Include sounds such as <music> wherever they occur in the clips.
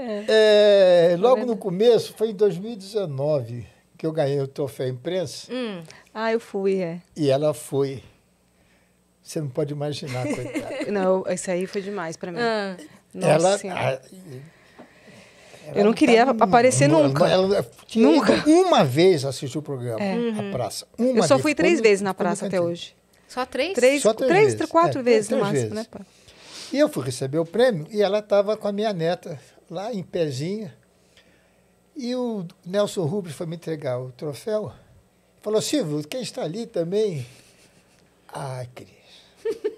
É, é logo no começo, foi em 2019 que eu ganhei o troféu imprensa. Hum. Ah, eu fui, é. E ela foi. Você não pode imaginar, <laughs> coitada. não, isso aí foi demais para mim. Ah. Nossa ela, senhora. Ela ah, eu não queria tá aparecer numa, nunca. Ela, nunca. Uma vez assistiu o programa, é. a uhum. praça. Uma eu só vez. fui três Quando, vezes na praça até hoje. Só três? Três, só três, três vezes. quatro é, vezes no máximo, vezes. né, pá? E eu fui receber o prêmio e ela estava com a minha neta, lá em pezinha. E o Nelson Rubens foi me entregar o troféu. Falou, Silvio, quem está ali também? Ah, Cris. <laughs>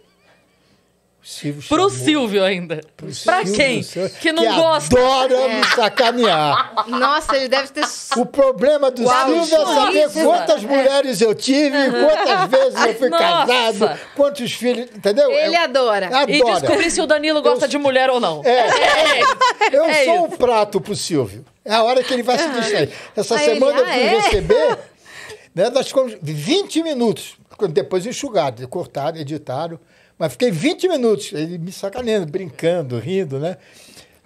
Silvio Pro chamou. Silvio ainda. para Silvio, quem? Senhor, que não que gosta. Adora é. me sacanear. Nossa, ele deve ter. O problema do Uau, Silvio é saber quantas é. mulheres eu tive, uhum. quantas vezes eu fui Nossa. casado, quantos filhos. Entendeu? Ele eu, adora. adora. E descobrir se o Danilo gosta eu, de mulher ou não. É. é. Eu é sou o um prato pro Silvio. É a hora que ele vai uhum. se ah. distrair. Essa Aí ah, semana ele, ah, eu fui é? receber. <laughs> Né, nós ficamos 20 minutos. Depois enxugado, cortado, editado. Mas fiquei 20 minutos, ele me sacaneando, brincando, rindo, né?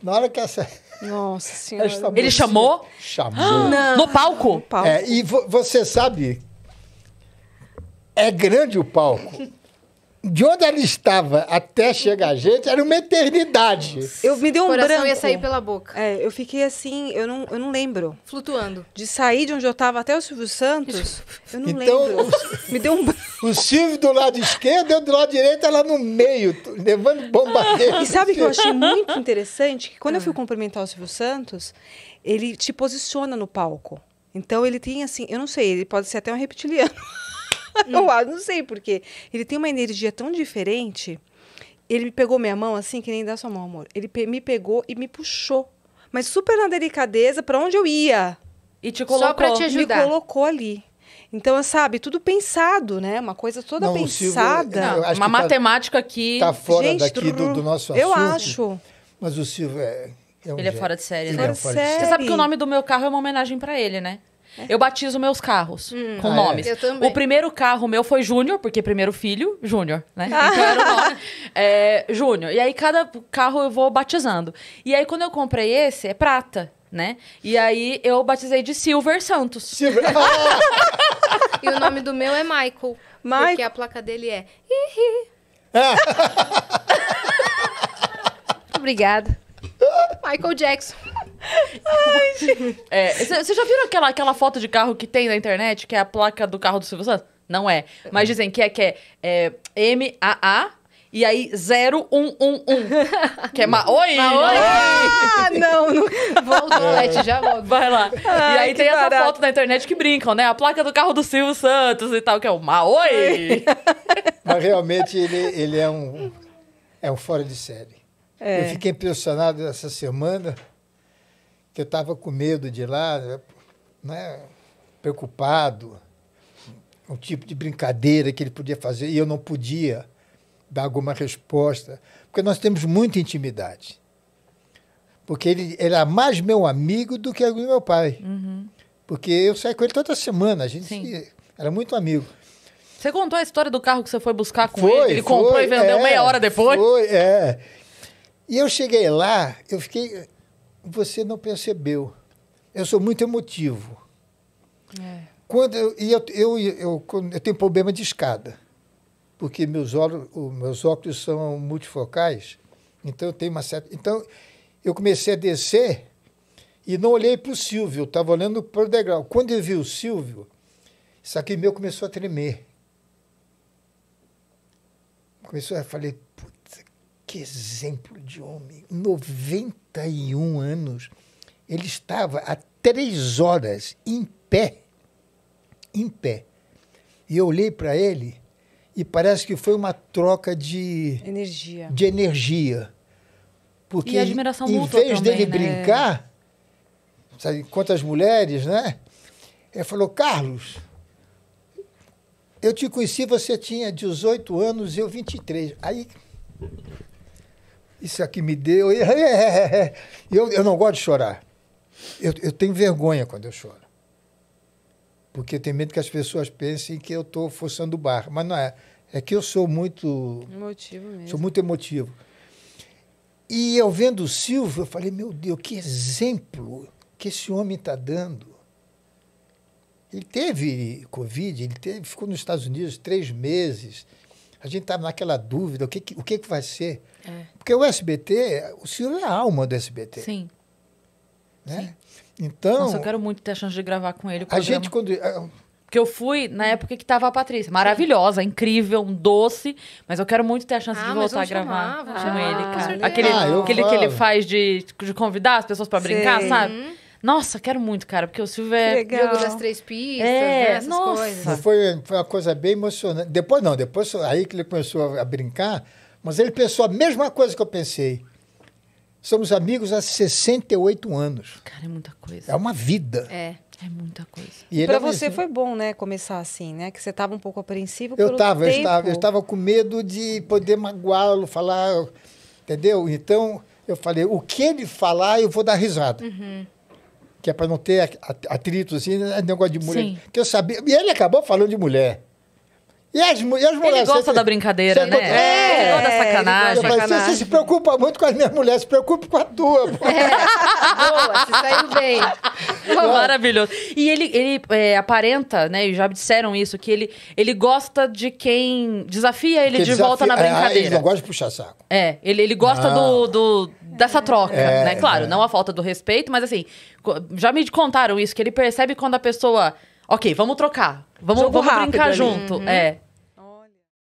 Na hora que essa. Nossa <laughs> senhora. ele chamou? Chamou. Ah, no palco? No palco. É, e vo você sabe. É grande o palco. <laughs> de onde ela estava até chegar a gente era uma eternidade. Eu me dei um Coração branco. ia sair pela boca. É, eu fiquei assim, eu não, eu não lembro. Flutuando. De sair de onde eu estava até o Silvio Santos, eu não então, lembro. O, <laughs> me deu um branco. O Silvio do lado esquerdo, eu do lado direito, ela no meio, levando bombardeio. Ah. E sabe o que eu achei muito interessante? Que quando ah. eu fui ah. cumprimentar o Silvio Santos, ele te posiciona no palco. Então ele tem assim, eu não sei, ele pode ser até um reptiliano. <laughs> eu hum. não sei porquê. Ele tem uma energia tão diferente. Ele me pegou minha mão assim, que nem dá sua mão, amor. Ele me pegou e me puxou. Mas super na delicadeza para onde eu ia. E te colocou. Só pra te ajudar. Me colocou ali. Então, sabe, tudo pensado, né? Uma coisa toda não, pensada. Silvio, não, uma tá matemática tá, que. Tá fora Gente, daqui do, do nosso assunto. Eu acho. Mas o Silvio é. é um ele é fora de série, ele né? É fora de série. Você sabe que o nome do meu carro é uma homenagem para ele, né? É. Eu batizo meus carros hum, com ah, é? nomes. Eu também. O primeiro carro meu foi Júnior, porque primeiro filho, Júnior, né? Ah. Então era o nome. É, Júnior. E aí cada carro eu vou batizando. E aí quando eu comprei esse, é prata, né? E aí eu batizei de Silver Santos. Silver. <laughs> e o nome do meu é Michael. Mike... Porque a placa dele é. é. <laughs> obrigada. Michael Jackson. Ai, gente. É, Vocês já viram aquela, aquela foto de carro que tem na internet, que é a placa do carro do Silvio Santos? Não é. Mas dizem que é, que é, é A e aí 0111. que é ma... Oi! Ma é? oi! Ah, não! não... Voltou, Leti, já volto. Vai lá. Ai, e aí tem barato. essa foto na internet que brincam, né? A placa do carro do Silvio Santos e tal, que é o ma oi! <laughs> Mas realmente ele, ele é um é um fora de série. É. Eu fiquei impressionado essa semana que eu estava com medo de ir lá, né, preocupado, o tipo de brincadeira que ele podia fazer e eu não podia dar alguma resposta, porque nós temos muita intimidade. Porque ele era é mais meu amigo do que meu pai. Uhum. Porque eu saí com ele toda semana, a gente era muito amigo. Você contou a história do carro que você foi buscar com foi, ele? Ele foi, comprou e vendeu é, meia hora depois? Foi, é. E eu cheguei lá, eu fiquei você não percebeu. Eu sou muito emotivo. É. Quando eu, eu, eu, eu, eu tenho problema de escada, porque meus, olhos, meus óculos são multifocais, então eu tenho uma certa. Então eu comecei a descer e não olhei para o Silvio, estava olhando para o degrau. Quando eu vi o Silvio, isso aqui meu começou a tremer. Começou, a falei, puta que exemplo de homem! 91 anos. Ele estava há três horas em pé. Em pé. E eu olhei para ele e parece que foi uma troca de energia. De energia. Porque e admiração em vez também, dele né? brincar, sabe quantas mulheres, né? Ele falou: "Carlos, eu te conheci, você tinha 18 anos, eu 23". Aí isso aqui me deu. <laughs> É, é, é, eu, eu não gosto de chorar. Eu, eu tenho vergonha quando eu choro. Porque eu tenho medo que as pessoas pensem que eu estou forçando o barro. Mas não é. É que eu sou muito. Emotivo mesmo. Sou muito emotivo. E eu vendo o Silvio, eu falei, meu Deus, que exemplo que esse homem está dando. Ele teve Covid, ele teve, ficou nos Estados Unidos três meses a gente estava tá naquela dúvida, o que, o que, que vai ser? É. Porque o SBT, o senhor é a alma do SBT. Sim. Né? Sim. Então... Nossa, eu quero muito ter a chance de gravar com ele. a gente, quando... É, Porque eu fui na época que estava a Patrícia. Maravilhosa, incrível, um doce. Mas eu quero muito ter a chance ah, de voltar a gravar chamar, com ah, ele, cara. Aquele, ah, aquele que ele faz de, de convidar as pessoas para brincar, Sim. Nossa, quero muito, cara, porque o Silvio é. Jogo das três pistas, é, né, essas nossa. coisas. Foi, foi uma coisa bem emocionante. Depois, não, depois aí que ele começou a brincar, mas ele pensou a mesma coisa que eu pensei. Somos amigos há 68 anos. Cara, é muita coisa. É uma vida. É. É muita coisa. E pra é você né? foi bom, né, começar assim, né? Que você tava um pouco apreensivo eu estava, Eu tava, eu tava com medo de poder magoá-lo, falar, entendeu? Então, eu falei, o que ele falar, eu vou dar risada. Uhum que é para não ter atritos, assim, é negócio de mulher. Sim. Que eu sabia. E ele acabou falando de mulher. E as, e as mulheres. Ele gosta você, da brincadeira, né? É, é, ele gosta da sacanagem. Mas sacanagem. Você, se preocupa muito com as minhas mulheres, se preocupe com a tua. É. Boa, se saiu tá bem. <laughs> Maravilhoso. E ele, ele é, aparenta, né? E já disseram isso, que ele, ele gosta de quem desafia ele Porque de desafia, volta na é, ah, brincadeira. ele não gosta de puxar saco. É, ele, ele gosta do, ah. do, dessa troca, é, né? Claro, é. não a falta do respeito, mas assim, já me contaram isso, que ele percebe quando a pessoa. Ok, vamos trocar. Vamos, vamos brincar ali. junto. Uhum. É.